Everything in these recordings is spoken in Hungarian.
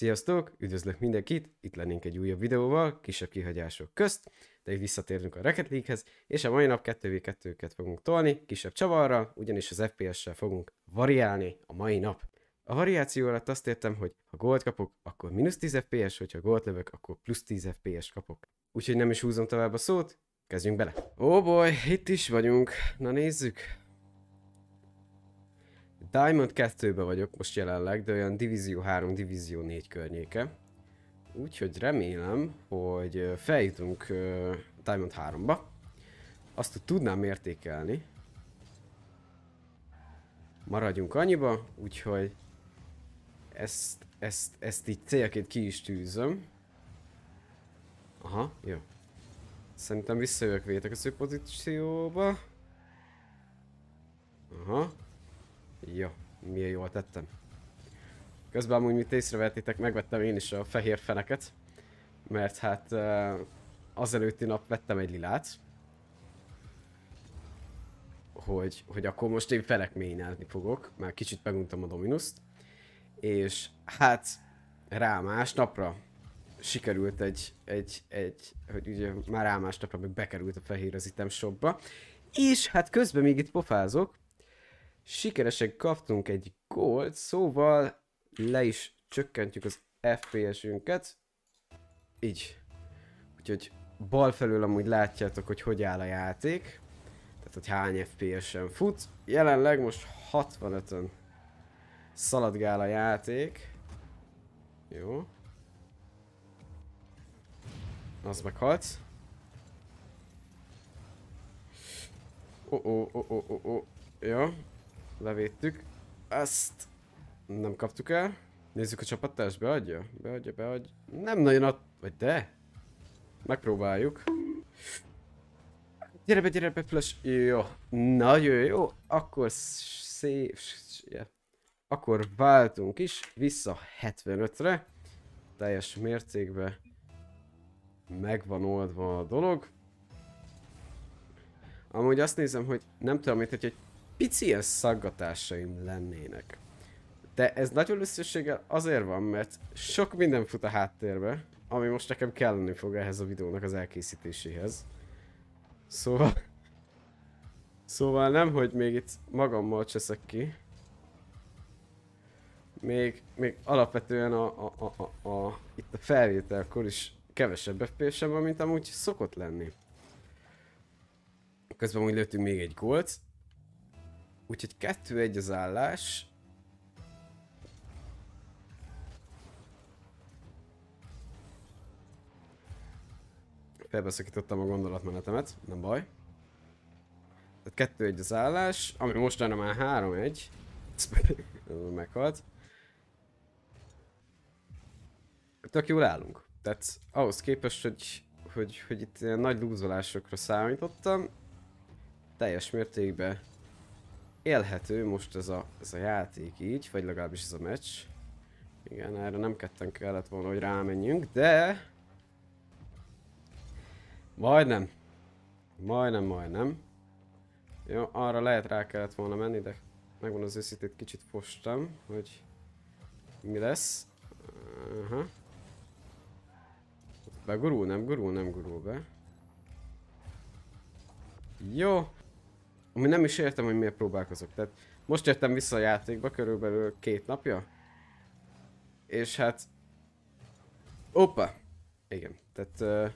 Sziasztok, üdvözlök mindenkit, itt lennénk egy újabb videóval, kisebb kihagyások közt, de visszatérünk a Rocket League-hez, és a mai nap 2v2-ket fogunk tolni, kisebb csavarral, ugyanis az FPS-sel fogunk variálni a mai nap. A variáció alatt azt értem, hogy ha gólt kapok, akkor mínusz 10 FPS, hogyha gólt lövök, akkor plusz 10 FPS kapok. Úgyhogy nem is húzom tovább a szót, kezdjünk bele. Ó oh boy, itt is vagyunk, na nézzük. Diamond 2-ben vagyok most jelenleg, de olyan Divízió 3, Divízió 4 környéke. Úgyhogy remélem, hogy feljutunk uh, Diamond 3-ba. Azt hogy tudnám értékelni. Maradjunk annyiba, úgyhogy ezt, ezt, ezt így célként ki is tűzöm. Aha, jó. Szerintem visszajövök vétek a pozícióba. Aha, jó, milyen jól tettem. Közben amúgy, mit észrevettétek, megvettem én is a fehér feneket, mert hát azelőtti nap vettem egy lilát, hogy, hogy akkor most én felek mélyen fogok, már kicsit meguntam a Dominuszt, és hát rá másnapra sikerült egy, egy, egy, hogy ugye már rá másnapra meg bekerült a fehér az item shopba, és hát közben még itt pofázok, sikeresen kaptunk egy gólt, szóval le is csökkentjük az FPS-ünket. Így. Úgyhogy bal felül amúgy látjátok, hogy hogy áll a játék. Tehát, hogy hány FPS-en fut. Jelenleg most 65-ön szaladgál a játék. Jó. Az meghalt. Ó, ó, ó, ó, ó, ó. Ja, Levédtük. Ezt nem kaptuk el. Nézzük a csapattárs, beadja? Beadja, beadja. Nem nagyon ad... Vagy de? Megpróbáljuk. Gyere be, gyere be, flash. Jó. Nagyon jó. Akkor szép... Akkor váltunk is. Vissza 75-re. Teljes mértékben megvan oldva a dolog. Amúgy azt nézem, hogy nem tudom, hogy egy pici ilyen szaggatásaim lennének. De ez nagy valószínűséggel azért van, mert sok minden fut a háttérbe, ami most nekem kelleni fog ehhez a videónak az elkészítéséhez. Szóval... Szóval nem, hogy még itt magammal cseszek ki. Még, még alapvetően a, a, a, a, a, itt a felvételkor is kevesebb fps van, mint amúgy szokott lenni. Közben úgy lőttünk még egy gólt, Úgyhogy 2-1 az állás. Felbeszakítottam a gondolatmenetemet, nem baj. Tehát 2-1 az állás, ami mostanában már 3-1. meghalt. Tök jól állunk. Tehát ahhoz képest, hogy, hogy, hogy itt nagy lúzolásokra számítottam, teljes mértékben élhető most ez a, ez a játék így, vagy legalábbis ez a meccs. Igen, erre nem ketten kellett volna, hogy rámenjünk, de... Majdnem. Majdnem, majdnem. Jó, arra lehet rá kellett volna menni, de megvan az őszintét, kicsit postam, hogy mi lesz. Aha. Begurul, nem gurul, nem gurul be. Jó, ami nem is értem, hogy miért próbálkozok. Tehát most jöttem vissza a játékba körülbelül két napja. És hát... Opa! Igen, tehát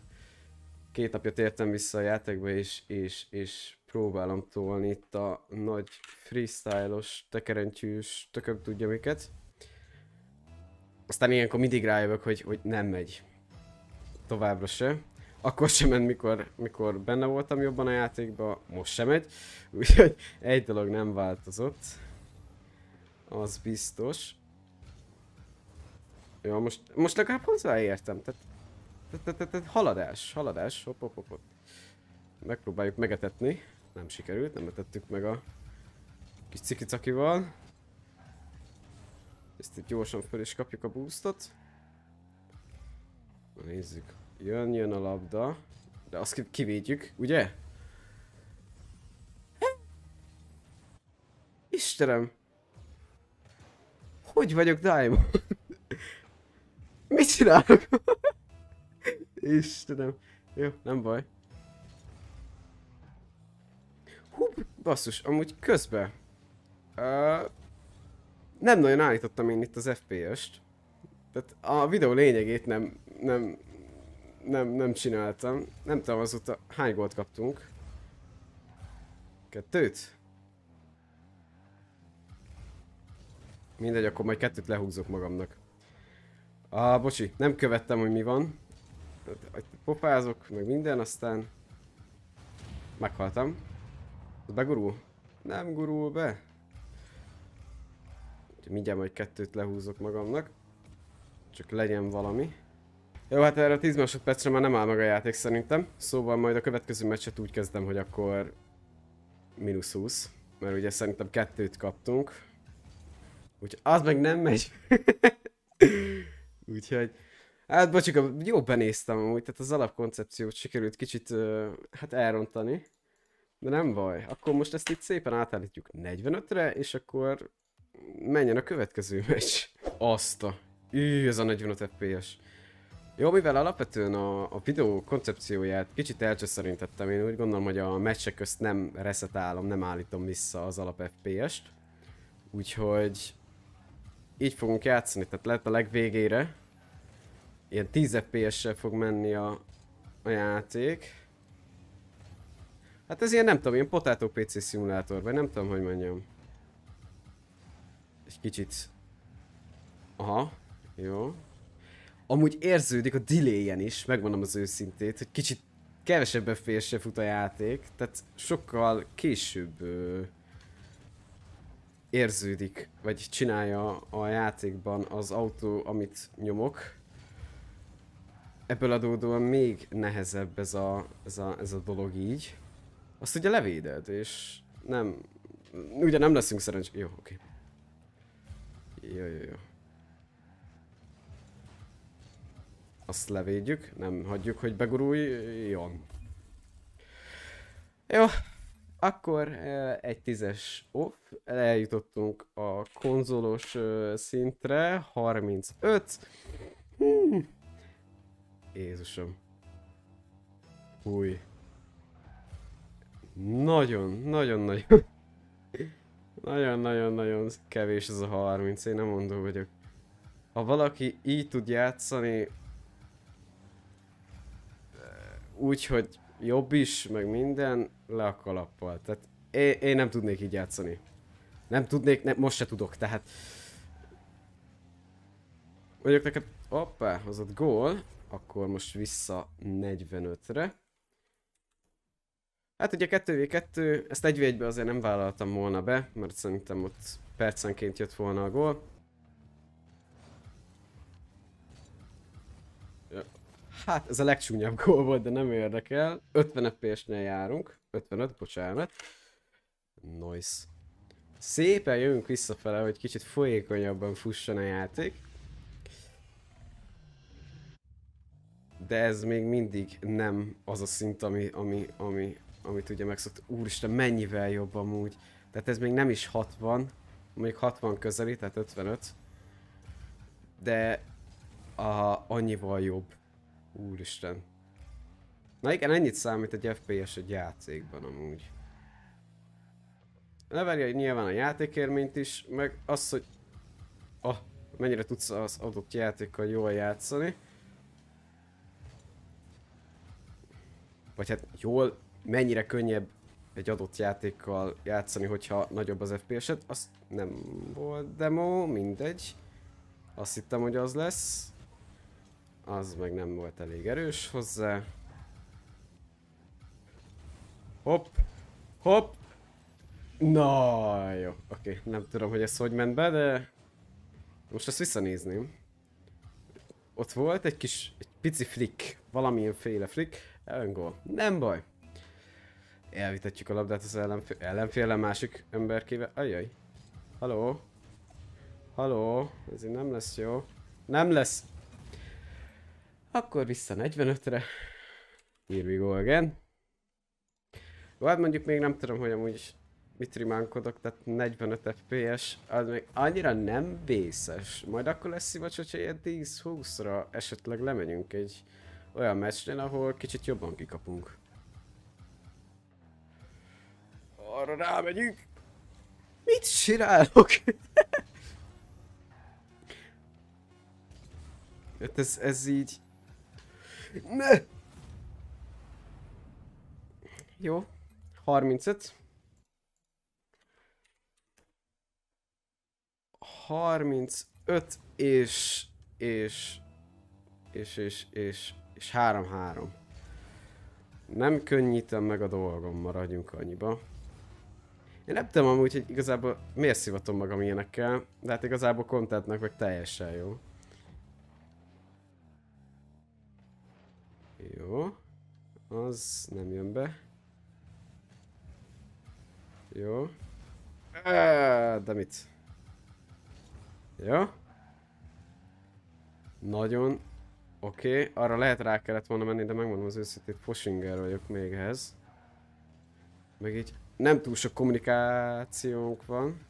két napja tértem vissza a játékba, és, és, és próbálom tolni itt a nagy freestyle-os, tekerentyűs, tököm tudja miket. Aztán ilyenkor mindig rájövök, hogy, hogy nem megy. Továbbra se akkor sem ment, mikor, mikor benne voltam jobban a játékba, most sem megy. Úgyhogy egy dolog nem változott. Az biztos. Ja, most, most legalább hozzáértem, tehát, tehát, tehát, tehát haladás, haladás, hopp, hopp, hopp, hopp. Megpróbáljuk megetetni, nem sikerült, nem etettük meg a kis cikicakival. Ezt itt gyorsan fel is kapjuk a boostot. Na nézzük. Jön, jön a labda. De azt kivédjük, ugye? Istenem! Hogy vagyok Diamond? Mit csinálok? Istenem. Jó, nem baj. Hú, basszus, amúgy közben. Uh, nem nagyon állítottam én itt az FPS-t. Tehát a videó lényegét nem, nem nem, nem csináltam. Nem tudom azóta hány gólt kaptunk. Kettőt? Mindegy, akkor majd kettőt lehúzok magamnak. Ah, bocsi, nem követtem, hogy mi van. Popázok, meg minden, aztán... Meghaltam. Az begurul? Nem gurul be. Mindjárt majd kettőt lehúzok magamnak. Csak legyen valami. Jó, hát erre a 10 másodpercre már nem áll meg a játék szerintem. Szóval majd a következő meccset úgy kezdem, hogy akkor minusz, 20. Mert ugye szerintem kettőt kaptunk. Úgyhogy az meg nem megy. Úgyhogy... Hát bocsika, jó benéztem amúgy, tehát az alapkoncepciót sikerült kicsit hát elrontani. De nem baj, akkor most ezt itt szépen átállítjuk 45-re, és akkor menjen a következő meccs. Azt a... ez a 45 FPS. Jó, mivel alapvetően a, a videó koncepcióját kicsit elcsöszerintettem, én úgy gondolom, hogy a meccsek közt nem resetálom, nem állítom vissza az alap FPS-t. Úgyhogy így fogunk játszani, tehát lehet a legvégére. Ilyen 10 FPS-sel fog menni a, a játék. Hát ez ilyen nem tudom, ilyen potátó PC szimulátor, vagy nem tudom, hogy mondjam. Egy kicsit... Aha, jó amúgy érződik a delay is, megmondom az őszintét, hogy kicsit kevesebben félse fut a játék, tehát sokkal később ö, érződik, vagy csinálja a játékban az autó, amit nyomok. Ebből adódóan még nehezebb ez a, ez a, ez a dolog így. Azt ugye levéded, és nem... Ugye nem leszünk szerencsé... Jó, oké. Okay. Jó, jó, jó. Azt levédjük, nem hagyjuk, hogy beguruljon. Jó, akkor egy tízes off, eljutottunk a konzolos szintre, 35. Hmm. Jézusom. Új. Nagyon, nagyon, nagyon. Nagyon, nagyon, nagyon kevés ez a 30, én nem mondom, vagyok. Ha valaki így tud játszani, úgy, hogy jobb is, meg minden, le a kalappal. Tehát én, én nem tudnék így játszani. Nem tudnék, ne, most se tudok, tehát... Mondjuk neked, hoppá, az gól, akkor most vissza 45-re. Hát ugye 2v2, ezt 1 v azért nem vállaltam volna be, mert szerintem ott percenként jött volna a gól. Hát ez a legcsúnyabb gól volt, de nem érdekel. 50 FPS-nél járunk. 55, bocsánat. Nice. Szépen jövünk visszafele, hogy kicsit folyékonyabban fusson a játék. De ez még mindig nem az a szint, ami, ami, ami, amit ugye megszokt. Úristen, mennyivel jobb amúgy. Tehát ez még nem is 60, mondjuk 60 közeli, tehát 55. De a, annyival jobb. Úristen. Na igen, ennyit számít egy FPS egy játékban amúgy. Leverje nyilván a játékérményt is, meg az, hogy oh, mennyire tudsz az adott játékkal jól játszani. Vagy hát jól, mennyire könnyebb egy adott játékkal játszani, hogyha nagyobb az FPS-et. Az nem volt demo, mindegy. Azt hittem, hogy az lesz. Az meg nem volt elég erős hozzá. Hopp! Hopp! Na jó, oké, okay. nem tudom, hogy ez hogy ment be, de most ezt visszanézném. Ott volt egy kis, egy pici flick, valamilyen féle flick, öngól. Nem baj. Elvitetjük a labdát az ellenfél, ellenféle másik emberkével. Ajaj. Haló. Haló. Ez így nem lesz jó. Nem lesz. Akkor vissza 45-re. Here we go again. Jó, hát mondjuk még nem tudom, hogy amúgy mit rimánkodok, tehát 45 FPS, az még annyira nem vészes. Majd akkor lesz szivacs, hogyha ilyen 10-20-ra esetleg lemegyünk egy olyan meccsnél, ahol kicsit jobban kikapunk. Arra rámegyünk! Mit csinálok? hát ez, ez így ne! Jó. 35. 35 és... és... és... és... és... és 3-3. Nem könnyítem meg a dolgom, maradjunk annyiba. Én nem tudom amúgy, hogy igazából miért szivatom magam ilyenekkel, de hát igazából kontentnek meg teljesen jó. Jó. Az nem jön be. Jó. Eee, de mit? Jó. Nagyon. Oké, okay. arra lehet rá kellett volna menni, de megmondom az őszintét, Foshinger vagyok még ehhez. Meg így nem túl sok kommunikációnk van.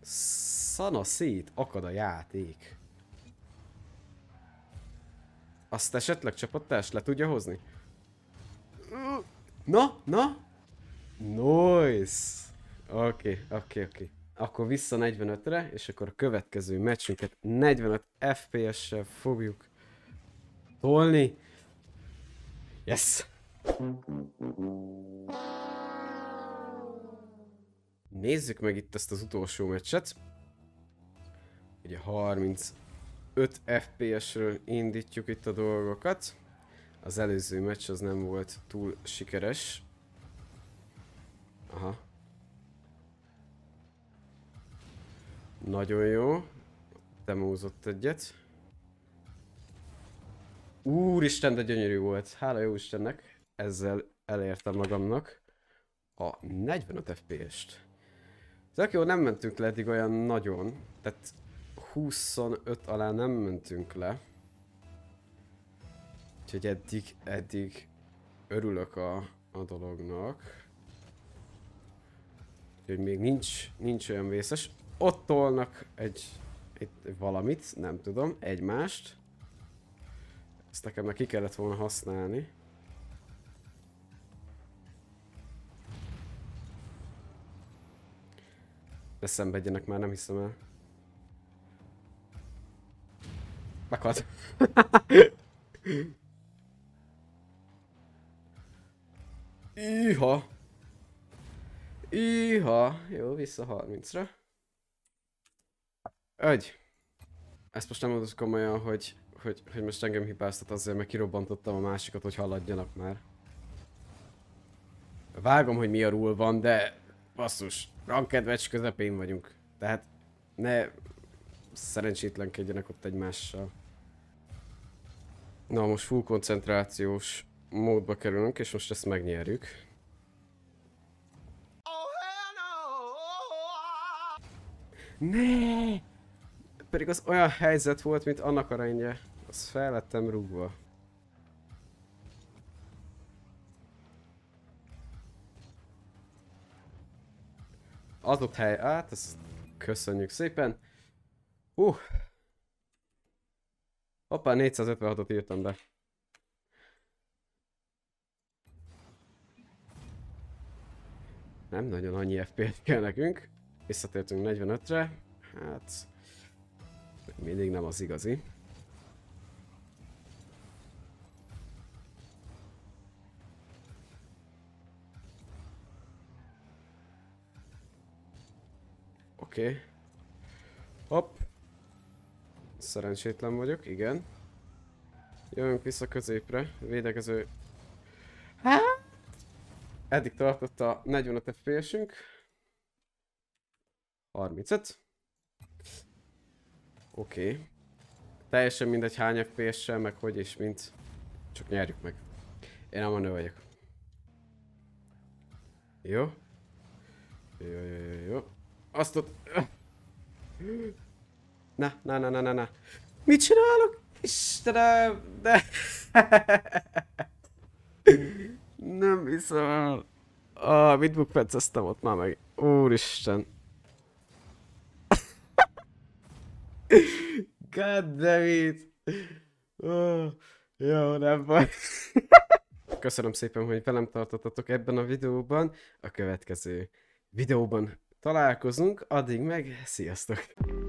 Szana szét akad a játék. Azt esetleg csapattárs le tudja hozni? Na, na? Nice! Oké, okay, oké, okay, oké. Okay. Akkor vissza 45-re, és akkor a következő meccsünket 45 FPS-sel fogjuk tolni. Yes! Nézzük meg itt ezt az utolsó meccset. Ugye 30 5 FPS-ről indítjuk itt a dolgokat. Az előző meccs az nem volt túl sikeres. Aha. Nagyon jó. Demózott egyet. Úristen, de gyönyörű volt. Hála jó Istennek. Ezzel elértem magamnak a 45 FPS-t. Tök jó, nem mentünk le eddig olyan nagyon. Tehát 25 alá nem mentünk le. Úgyhogy eddig, eddig örülök a, a dolognak. Úgyhogy még nincs, nincs olyan vészes. Ott tolnak egy, egy valamit, nem tudom, egymást. Ezt nekem már ki kellett volna használni. Eszembe egyenek már, nem hiszem el. Meghalt. Iha. Iha. Jó, vissza 30-ra. Ögy. Ezt most nem mondod komolyan, hogy, hogy, hogy most engem hibáztat azért, mert kirobbantottam a másikat, hogy haladjanak már. Vágom, hogy mi a rule van, de basszus, rankedvecs közepén vagyunk. Tehát ne szerencsétlenkedjenek ott egymással. Na, most full koncentrációs módba kerülünk, és most ezt megnyerjük. Ne! Pedig az olyan helyzet volt, mint annak a rendje. Az fel lettem rúgva. Adott hely hát ezt köszönjük szépen. Hú! Uh. Hoppá, 456-ot írtam be. Nem nagyon annyi FP-t kell nekünk. Visszatértünk 45-re. Hát... Mindig nem az igazi. Oké. Okay. Hopp. Szerencsétlen vagyok, igen. Jövünk vissza középre, védekező... Eddig tartott a 45 FPS-ünk. 35. Oké. Okay. Teljesen mindegy hány FPS-sel, meg hogy és mint. Csak nyerjük meg. Én nem a nő vagyok. Jó? Jó, jó, jó, jó. Azt ott... Na, na, na, na, na, na. Mit csinálok? Istenem, de... Nem hiszem el. Ah, mit bukpenceztem ott már meg? Úristen. God damn it. Oh, jó, nem baj. Köszönöm szépen, hogy velem tartottatok ebben a videóban. A következő videóban találkozunk, addig meg sziasztok!